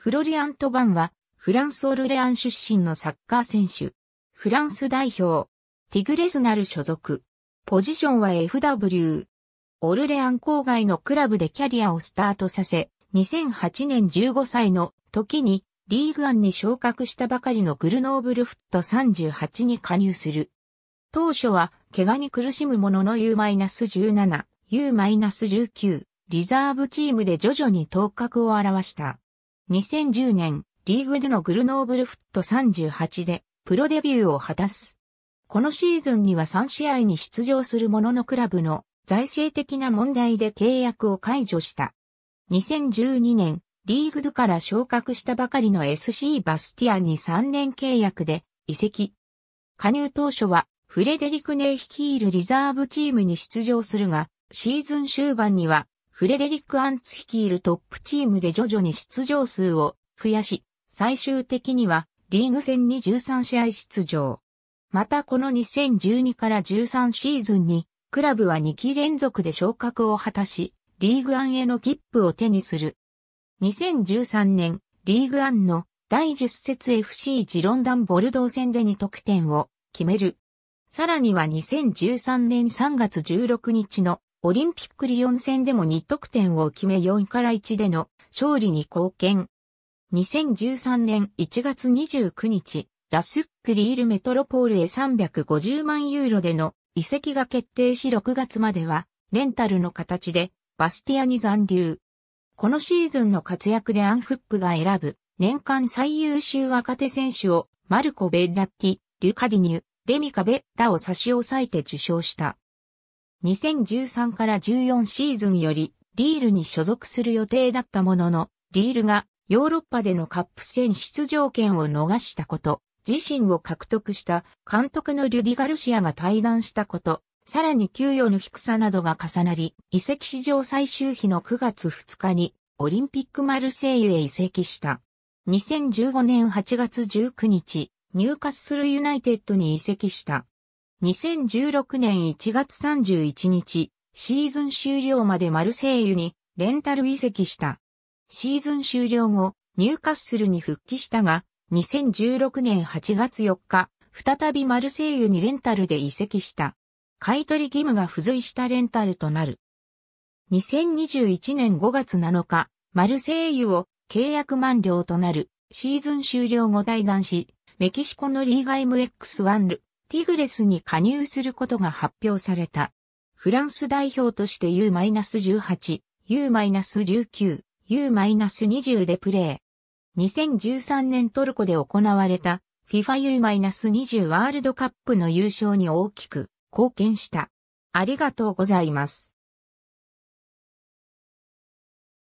フロリアン・トバンは、フランス・オルレアン出身のサッカー選手。フランス代表。ティグレスナル所属。ポジションは FW。オルレアン郊外のクラブでキャリアをスタートさせ、2008年15歳の時にリーグアンに昇格したばかりのグルノーブルフット38に加入する。当初は怪我に苦しむものの U-17、U-19、リザーブチームで徐々に頭角を現した。2010年、リーグでのグルノーブルフット38で、プロデビューを果たす。このシーズンには3試合に出場するもののクラブの財政的な問題で契約を解除した。2012年、リーグドから昇格したばかりの SC バスティアに3年契約で移籍。加入当初はフレデリク・ネイ率いるリザーブチームに出場するが、シーズン終盤にはフレデリック・アンツ率いるトップチームで徐々に出場数を増やし、最終的にはリーグ戦に13試合出場。またこの2012から13シーズンに、クラブは2期連続で昇格を果たし、リーグアンへの切符を手にする。2013年、リーグアンの第10節 FC ジロンダンボルドー戦で2得点を決める。さらには2013年3月16日のオリンピックリオン戦でも2得点を決め4から1での勝利に貢献。2013年1月29日、ラスックリールメトロポールへ350万ユーロでの移籍が決定し6月までは、レンタルの形で、バスティアに残留。このシーズンの活躍でアンフップが選ぶ、年間最優秀若手選手を、マルコ・ベッラッティ、リュカディニュ、レミカ・ベッラを差し押さえて受賞した。2013から14シーズンよりリールに所属する予定だったものの、リールがヨーロッパでのカップ戦出場権を逃したこと、自身を獲得した監督のリュディ・ガルシアが対談したこと、さらに給与の低さなどが重なり、移籍史上最終日の9月2日にオリンピックマルセイユへ移籍した。2015年8月19日、入荷するユナイテッドに移籍した。2016年1月31日、シーズン終了までマルセイユにレンタル移籍した。シーズン終了後、ニューカッスルに復帰したが、2016年8月4日、再びマルセイユにレンタルで移籍した。買取義務が付随したレンタルとなる。2021年5月7日、マルセイユを契約満了となるシーズン終了後退団し、メキシコのリーガ MX1 ルティグレスに加入することが発表された。フランス代表として U-18、U-19、U-20 でプレー。2013年トルコで行われた FIFAU-20 ワールドカップの優勝に大きく貢献した。ありがとうございます。